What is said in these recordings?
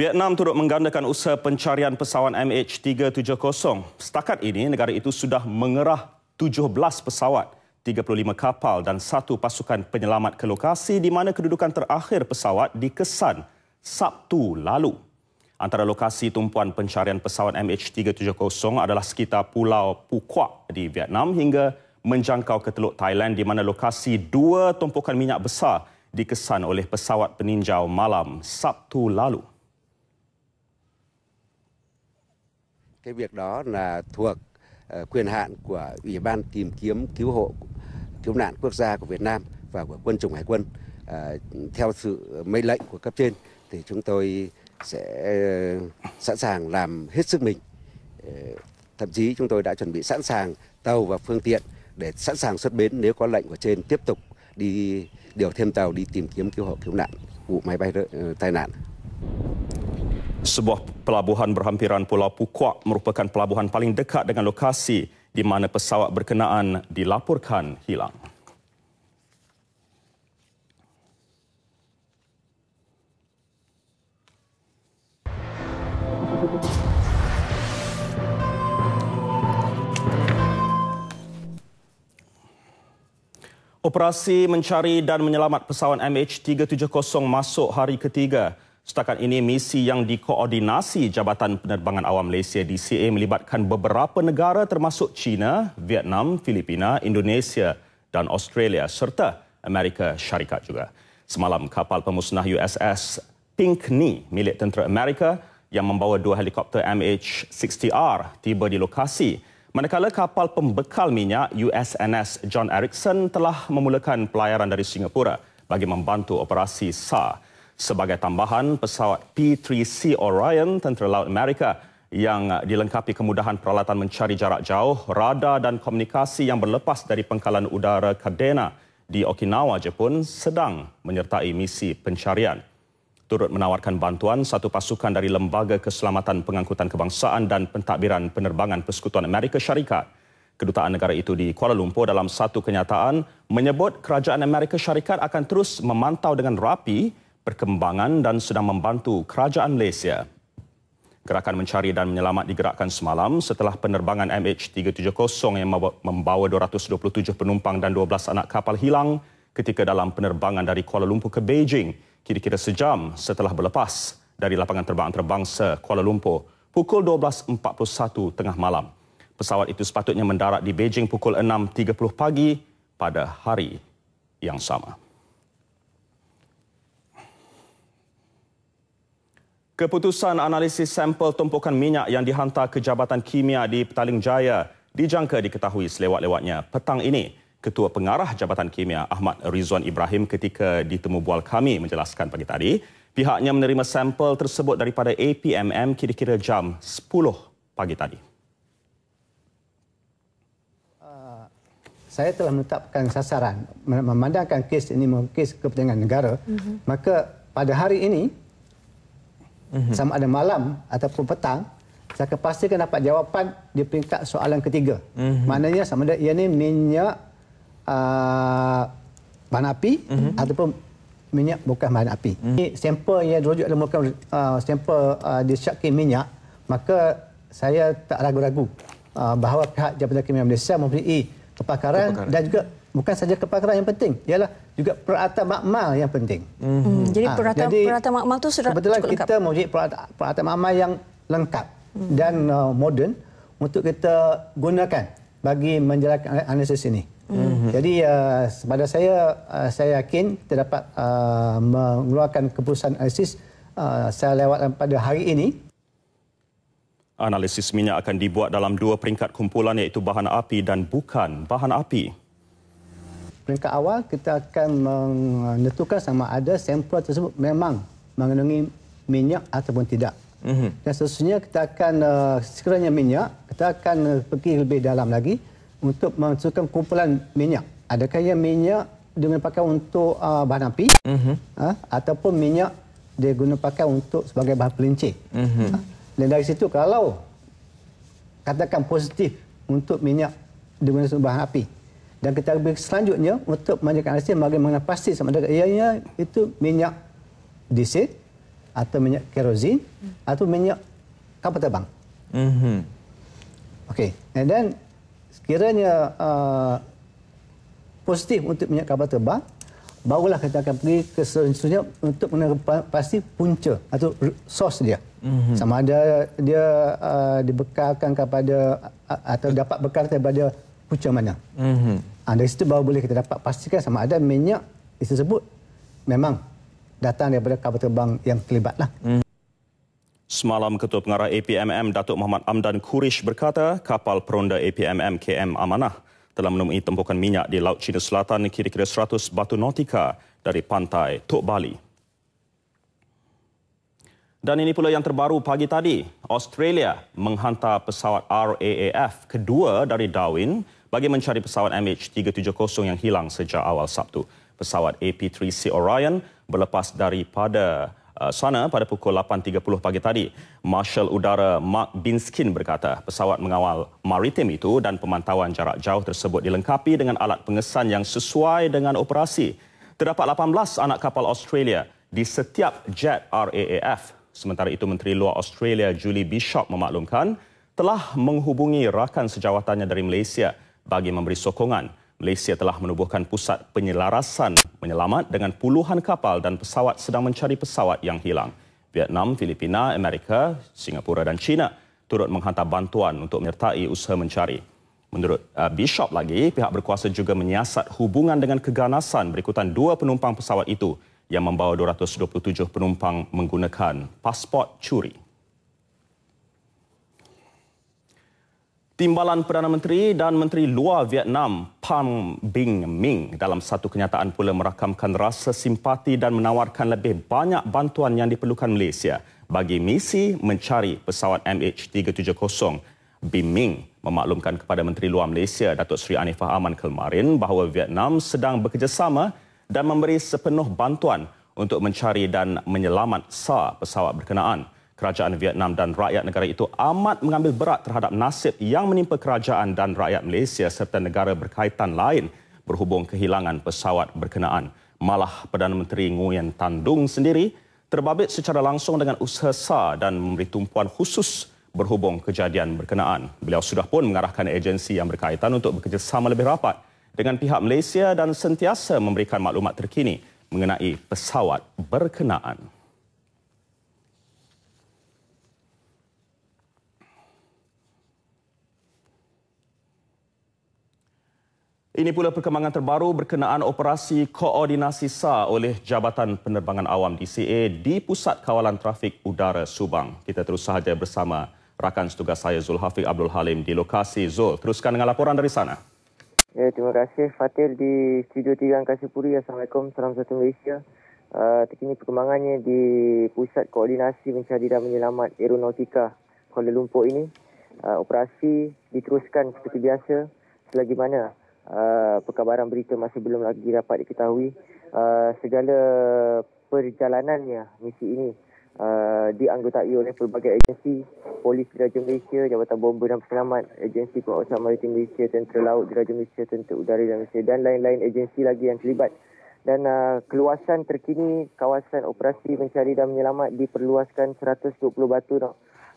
Vietnam turut menggandakan usaha pencarian pesawat MH370. Setakat ini, negara itu sudah mengerah 17 pesawat, 35 kapal dan satu pasukan penyelamat ke lokasi di mana kedudukan terakhir pesawat dikesan Sabtu lalu. Antara lokasi tumpuan pencarian pesawat MH370 adalah sekitar Pulau Pukwak di Vietnam hingga menjangkau ke Teluk Thailand di mana lokasi dua tumpukan minyak besar dikesan oleh pesawat peninjau malam Sabtu lalu. Cái việc đó là thuộc ờ, quyền hạn của Ủy ban tìm kiếm cứu hộ cứu nạn quốc gia của Việt Nam và của quân chủng hải quân ờ, theo sự mệnh lệnh của cấp trên thì chúng tôi sẽ ờ, sẵn sàng làm hết sức mình thậm chí chúng tôi đã chuẩn bị sẵn sàng tàu và phương tiện để sẵn sàng xuất bến nếu có lệnh của trên tiếp tục đi điều thêm tàu đi tìm kiếm cứu hộ cứu nạn vụ máy bay rơi tai nạn Sebuah pelabuhan berhampiran Pulau Pukuak merupakan pelabuhan paling dekat dengan lokasi di mana pesawat berkenaan dilaporkan hilang. Operasi mencari dan menyelamat pesawat MH370 masuk hari ketiga Setakat ini, misi yang dikoordinasi Jabatan Penerbangan Awam Malaysia DCA melibatkan beberapa negara termasuk China, Vietnam, Filipina, Indonesia dan Australia serta Amerika Syarikat juga. Semalam, kapal pemusnah USS Pinkney milik tentera Amerika yang membawa dua helikopter MH-60R tiba di lokasi. Manakala kapal pembekal minyak USNS John Erickson telah memulakan pelayaran dari Singapura bagi membantu operasi SAR. Sebagai tambahan, pesawat P-3C Orion Tentera Laut Amerika yang dilengkapi kemudahan peralatan mencari jarak jauh, radar dan komunikasi yang berlepas dari pangkalan udara Kadena di Okinawa, Jepun sedang menyertai misi pencarian. Turut menawarkan bantuan satu pasukan dari Lembaga Keselamatan Pengangkutan Kebangsaan dan Pentadbiran Penerbangan Persekutuan Amerika Syarikat. Kedutaan negara itu di Kuala Lumpur dalam satu kenyataan menyebut kerajaan Amerika Syarikat akan terus memantau dengan rapi perkembangan dan sedang membantu kerajaan Malaysia. Gerakan mencari dan menyelamat digerakkan semalam setelah penerbangan MH370 yang membawa 227 penumpang dan 12 anak kapal hilang ketika dalam penerbangan dari Kuala Lumpur ke Beijing kira-kira sejam setelah berlepas dari lapangan terbang antarabangsa Kuala Lumpur pukul 12.41 tengah malam. Pesawat itu sepatutnya mendarat di Beijing pukul 6.30 pagi pada hari yang sama. Keputusan analisis sampel tumpukan minyak yang dihantar ke Jabatan Kimia di Petaling Jaya dijangka diketahui selewat-lewatnya petang ini. Ketua Pengarah Jabatan Kimia Ahmad Rizwan Ibrahim ketika ditemu bual kami menjelaskan pagi tadi, pihaknya menerima sampel tersebut daripada APMM kira-kira jam 10 pagi tadi. Uh, saya telah menetapkan sasaran memandangkan kes ini mengenai kes kepentingan negara mm-hmm. maka pada hari ini hmm sama ada malam ataupun petang saya akan pastikan dapat jawapan di peringkat soalan ketiga. Mm-hmm. Maknanya sama ada ia ni minyak uh, bahan api mm-hmm. ataupun minyak bukan bahan api. Mm-hmm. Ini sampel yang dirujuk adalah bukan uh, sampel uh, ah, disyaki minyak maka saya tak ragu-ragu uh, bahawa pihak Jabatan Kimia Malaysia mempunyai e kepakaran, kepakaran. dan juga bukan saja kepakaran yang penting ialah juga peralatan makmal yang penting. Mhm. Hmm. Jadi ha, peralatan ha, jadi, makmal tu sudah cukup lengkap. kita mempunyai peralatan perata makmal yang lengkap hmm. dan uh, moden untuk kita gunakan bagi menjalankan analisis ini. Hmm. Jadi uh, pada saya uh, saya yakin kita dapat uh, mengeluarkan keputusan analisis uh, saya lewat pada hari ini. Analisis minyak akan dibuat dalam dua peringkat kumpulan iaitu bahan api dan bukan bahan api peringkat awal kita akan menentukan sama ada sampel tersebut memang mengandungi minyak ataupun tidak. Mm-hmm. Dan seterusnya kita akan uh, sekiranya minyak, kita akan eh, pergi lebih dalam lagi untuk menentukan kumpulan minyak. Adakah ia minyak pakai untuk uh, bahan api mm-hmm. uh, ataupun minyak digunakan untuk sebagai bahan pelincir. Mm-hmm. Uh, dan dari situ kalau katakan positif untuk minyak digunakan bahan api, dan kita selanjutnya untuk menjaga asin bagaimana pasti sama ada ianya itu minyak diesel atau minyak kerosin atau minyak kapal terbang. Mm -hmm. Okey, and then sekiranya uh, positif untuk minyak kapal terbang, barulah kita akan pergi ke seterusnya untuk mengenal pasti punca atau sos dia. Mm -hmm. Sama ada dia uh, dibekalkan kepada atau dapat bekal daripada punca mana. Mm -hmm. Ha, dari situ baru boleh kita dapat pastikan sama ada minyak yang tersebut memang datang daripada kapal terbang yang terlibatlah. Hmm. Semalam Ketua Pengarah APMM Datuk Muhammad Amdan Kurish berkata kapal peronda APMM KM Amanah telah menemui tempukan minyak di Laut China Selatan kira-kira 100 batu nautika dari pantai Tok Bali. Dan ini pula yang terbaru pagi tadi. Australia menghantar pesawat RAAF kedua dari Darwin bagi mencari pesawat MH370 yang hilang sejak awal Sabtu. Pesawat AP3C Orion berlepas daripada eh, sana pada pukul 8.30 pagi tadi. Marshal Udara Mark Binskin berkata pesawat mengawal maritim itu dan pemantauan jarak jauh tersebut dilengkapi dengan alat pengesan yang sesuai dengan operasi. Terdapat 18 anak kapal Australia di setiap jet RAAF. Sementara itu, Menteri Luar Australia Julie Bishop memaklumkan telah menghubungi rakan sejawatannya dari Malaysia bagi memberi sokongan. Malaysia telah menubuhkan pusat penyelarasan menyelamat dengan puluhan kapal dan pesawat sedang mencari pesawat yang hilang. Vietnam, Filipina, Amerika, Singapura dan China turut menghantar bantuan untuk menyertai usaha mencari. Menurut uh, Bishop lagi, pihak berkuasa juga menyiasat hubungan dengan keganasan berikutan dua penumpang pesawat itu yang membawa 227 penumpang menggunakan pasport curi. Timbalan Perdana Menteri dan Menteri Luar Vietnam Pham Binh Minh dalam satu kenyataan pula merakamkan rasa simpati dan menawarkan lebih banyak bantuan yang diperlukan Malaysia bagi misi mencari pesawat MH370. Binh Minh memaklumkan kepada Menteri Luar Malaysia Datuk Seri Anifah Aman kemarin bahawa Vietnam sedang bekerjasama dan memberi sepenuh bantuan untuk mencari dan menyelamat sah pesawat berkenaan. Kerajaan Vietnam dan rakyat negara itu amat mengambil berat terhadap nasib yang menimpa kerajaan dan rakyat Malaysia serta negara berkaitan lain berhubung kehilangan pesawat berkenaan. Malah Perdana Menteri Nguyen Tan Dung sendiri terbabit secara langsung dengan usaha SAR dan memberi tumpuan khusus berhubung kejadian berkenaan. Beliau sudah pun mengarahkan agensi yang berkaitan untuk bekerjasama lebih rapat dengan pihak Malaysia dan sentiasa memberikan maklumat terkini mengenai pesawat berkenaan. Ini pula perkembangan terbaru berkenaan operasi koordinasi SAR oleh Jabatan Penerbangan Awam DCA di Pusat Kawalan Trafik Udara Subang. Kita terus sahaja bersama rakan setugas saya Zulhafiq Abdul Halim di lokasi Zul. Teruskan dengan laporan dari sana. Ya, terima kasih Fatil di Studio 3 Angkasa Puri. Assalamualaikum, salam satu Malaysia. Uh, terkini perkembangannya di Pusat Koordinasi Mencari dan Menyelamat Aeronautika Kuala Lumpur ini. Uh, operasi diteruskan seperti biasa selagi mana Ah, perkabaran berita masih belum lagi dapat diketahui. Uh, segala perjalanannya misi ini uh, dianggotai oleh pelbagai agensi, Polis Diraja Malaysia, Jabatan Bomber dan Penyelamat, Agensi Penguasaan Maritim Malaysia, Tentera Laut Diraja Malaysia, Tentera Udara Diraja Malaysia dan lain-lain agensi lagi yang terlibat. Dan uh, keluasan terkini kawasan operasi mencari dan menyelamat diperluaskan 120 batu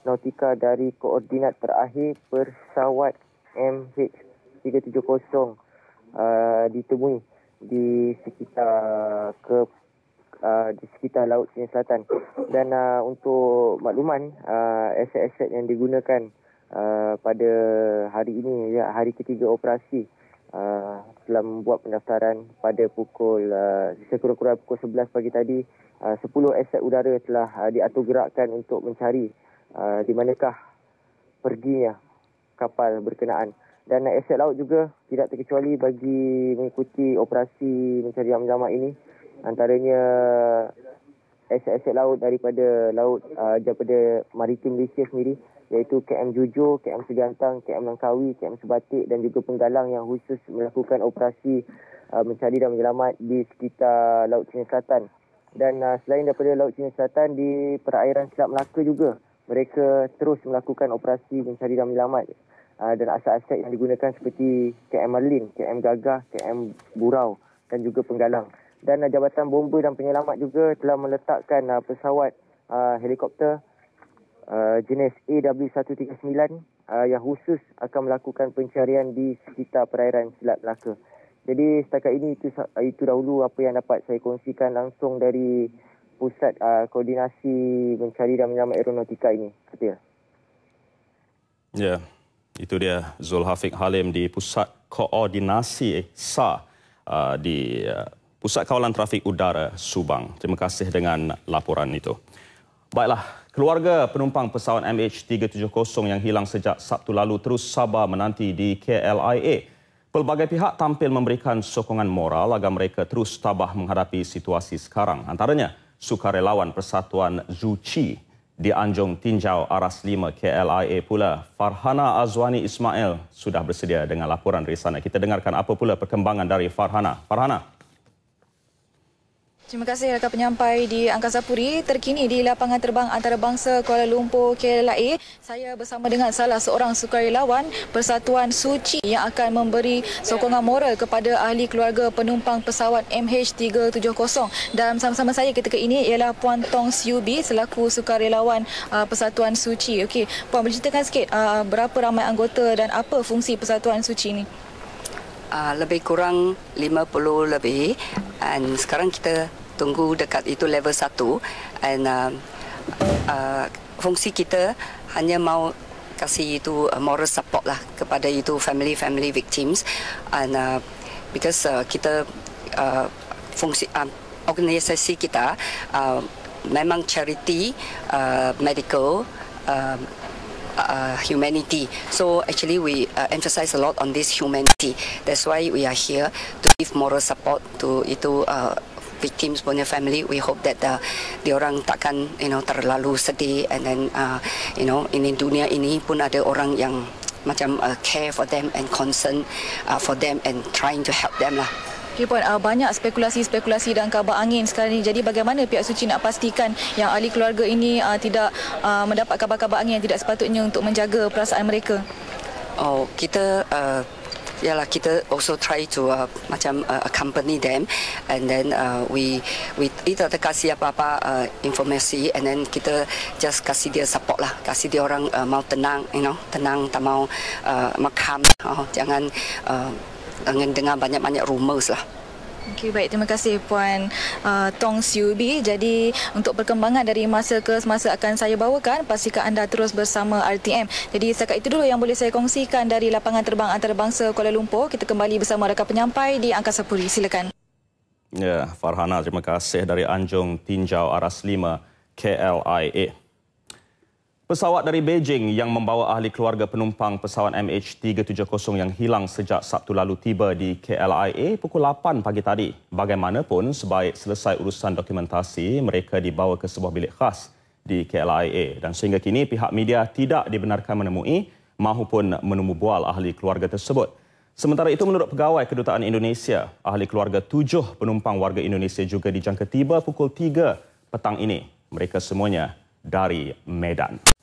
nautika dari koordinat terakhir pesawat MH17 370 uh, ditemui di sekitar ke uh, di sekitar laut Cina Selatan dan uh, untuk makluman uh, aset-aset yang digunakan uh, pada hari ini ya hari ketiga operasi uh, telah membuat pendaftaran pada pukul uh, sekurang-kurangnya pukul 11 pagi tadi uh, 10 aset udara telah uh, diatur gerakkan untuk mencari uh, di manakah perginya kapal berkenaan dan aset laut juga tidak terkecuali bagi mengikuti operasi mencari amat-amat ini antaranya aset-aset laut daripada laut uh, daripada maritim Malaysia sendiri iaitu KM Jujo, KM Segantang, KM Langkawi, KM Sebatik dan juga penggalang yang khusus melakukan operasi uh, mencari dan menyelamat di sekitar Laut Cina Selatan. Dan uh, selain daripada Laut Cina Selatan, di perairan Selat Melaka juga mereka terus melakukan operasi mencari dan menyelamat. Ah, dan aset-aset yang digunakan seperti KM Merlin, KM Gagah, KM Burau dan juga Penggalang. Dan ah, Jabatan Bomba dan Penyelamat juga telah meletakkan ah, pesawat uh, helikopter uh, jenis AW139 uh, yang khusus akan melakukan pencarian di sekitar perairan Selat Melaka. Jadi setakat ini itu, itu dahulu apa yang dapat saya kongsikan langsung dari pusat uh, koordinasi mencari dan menyelamat aeronautika ini. Ya. Yeah. Itu dia Zulhafiq Halim di Pusat Koordinasi SAR uh, di uh, Pusat Kawalan Trafik Udara Subang. Terima kasih dengan laporan itu. Baiklah, keluarga penumpang pesawat MH370 yang hilang sejak Sabtu lalu terus sabar menanti di KLIA. Pelbagai pihak tampil memberikan sokongan moral agar mereka terus tabah menghadapi situasi sekarang. Antaranya, sukarelawan Persatuan Zuchi di Anjung Tinjau Aras 5 KLIA pula. Farhana Azwani Ismail sudah bersedia dengan laporan dari sana. Kita dengarkan apa pula perkembangan dari Farhana. Farhana. Terima kasih rakan penyampai di Angkasa Puri. Terkini di lapangan terbang antarabangsa Kuala Lumpur, KLIA, saya bersama dengan salah seorang sukarelawan Persatuan Suci yang akan memberi sokongan moral kepada ahli keluarga penumpang pesawat MH370. Dan sama-sama saya ketika ini ialah Puan Tong Siu Bi selaku sukarelawan uh, Persatuan Suci. Okey, Puan boleh ceritakan sikit uh, berapa ramai anggota dan apa fungsi Persatuan Suci ini? Uh, lebih kurang 50 lebih and sekarang kita tunggu dekat itu level 1 and uh, uh, fungsi kita hanya mau kasih itu uh, moral support lah kepada itu family family victims and uh, because uh, kita uh, fungsi uh, organisasi kita uh, memang charity uh, medical uh, uh, humanity. So actually, we uh, emphasize a lot on this humanity. That's why we are here to give moral support to itu uh, victims punya family. We hope that the uh, orang takkan you know terlalu sedih. And then uh, you know ini dunia ini pun ada orang yang macam uh, care for them and concern uh, for them and trying to help them lah. Puan, uh, banyak spekulasi-spekulasi dan kabar angin sekarang ini. Jadi bagaimana pihak suci nak pastikan yang ahli keluarga ini uh, tidak uh, mendapat kabar-kabar angin yang tidak sepatutnya untuk menjaga perasaan mereka? Oh, kita uh yalah kita also try to uh, macam uh, accompany them and then uh, we we kita tak kasih apa-apa uh, informasi and then kita just kasih dia support lah kasih dia orang uh, mau tenang you know tenang tak mau uh, makam oh, jangan uh, dengan dengar banyak-banyak rumours lah. Okay, baik, terima kasih Puan uh, Tong Siu Bi. Jadi untuk perkembangan dari masa ke semasa akan saya bawakan, pastikan anda terus bersama RTM. Jadi setakat itu dulu yang boleh saya kongsikan dari lapangan terbang antarabangsa Kuala Lumpur. Kita kembali bersama rakan penyampai di Angkasa Puri. Silakan. Ya, Farhana, terima kasih dari Anjung Tinjau Aras 5 KLIA. Pesawat dari Beijing yang membawa ahli keluarga penumpang pesawat MH370 yang hilang sejak Sabtu lalu tiba di KLIA pukul 8 pagi tadi. Bagaimanapun, sebaik selesai urusan dokumentasi, mereka dibawa ke sebuah bilik khas di KLIA. Dan sehingga kini, pihak media tidak dibenarkan menemui mahupun menemubual ahli keluarga tersebut. Sementara itu, menurut pegawai kedutaan Indonesia, ahli keluarga tujuh penumpang warga Indonesia juga dijangka tiba pukul 3 petang ini. Mereka semuanya dari Medan.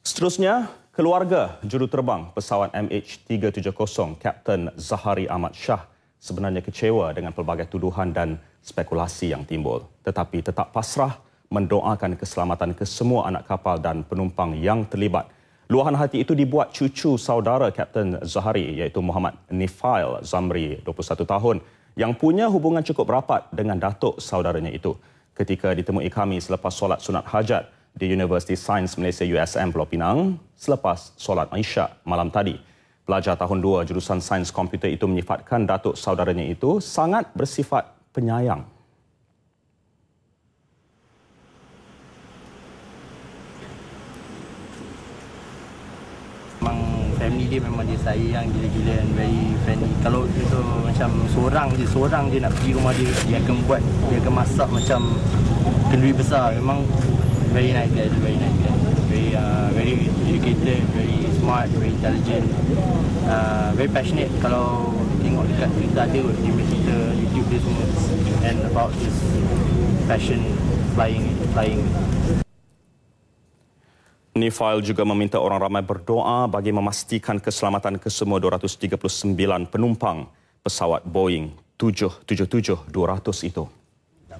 Seterusnya, keluarga juruterbang pesawat MH370, Kapten Zahari Ahmad Shah sebenarnya kecewa dengan pelbagai tuduhan dan spekulasi yang timbul. Tetapi tetap pasrah mendoakan keselamatan ke semua anak kapal dan penumpang yang terlibat. Luahan hati itu dibuat cucu saudara Kapten Zahari iaitu Muhammad Nifail Zamri, 21 tahun yang punya hubungan cukup rapat dengan datuk saudaranya itu. Ketika ditemui kami selepas solat sunat hajat, di University Sains Malaysia USM Pulau Pinang selepas solat Isyak malam tadi. Pelajar tahun 2 jurusan Sains Komputer itu menyifatkan datuk saudaranya itu sangat bersifat penyayang. Memang family dia memang dia sayang gila-gila and very friendly. Kalau dia tu macam seorang je, seorang je nak pergi rumah dia, dia akan buat, dia akan masak macam kenduri besar. Memang very nice guys, very nice guys. Very, uh, very educated, very smart, very intelligent, uh, very passionate. Kalau tengok dekat kita ada YouTube kita, YouTube dia semua and about this passion flying, flying. Nifail juga meminta orang ramai berdoa bagi memastikan keselamatan kesemua 239 penumpang pesawat Boeing 777-200 itu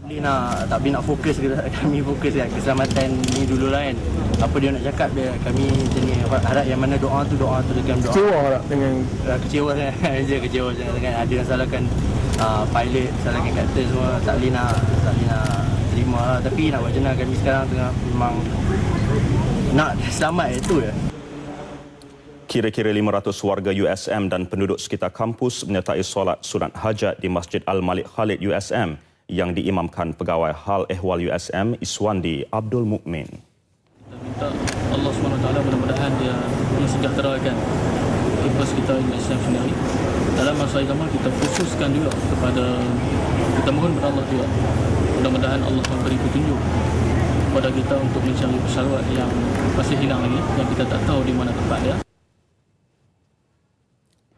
boleh nak tak boleh nak fokus kita kami fokus kan keselamatan ni dulu lah kan apa dia nak cakap dia kami jenis harap yang mana doa tu doa tu dengan doa kecewa lah dengan ah, kecewa kan je kecewa dengan ada yang salahkan uh, pilot salahkan kapten semua tak boleh nak tak boleh nak terima lah tapi nak buat jenis kami sekarang tengah memang nak selamat itu je Kira-kira 500 warga USM dan penduduk sekitar kampus menyertai solat sunat hajat di Masjid Al-Malik Khalid USM yang diimamkan pegawai hal ehwal USM Iswandi Abdul Mukmin. Kita minta Allah SWT mudah-mudahan dia mensejahterakan kipas kita USM sendiri. Dalam masa yang sama kita khususkan juga kepada kita mohon kepada Allah juga. Mudah-mudahan Allah memberi petunjuk kepada kita untuk mencari pesawat yang masih hilang lagi yang kita tak tahu di mana tempat dia.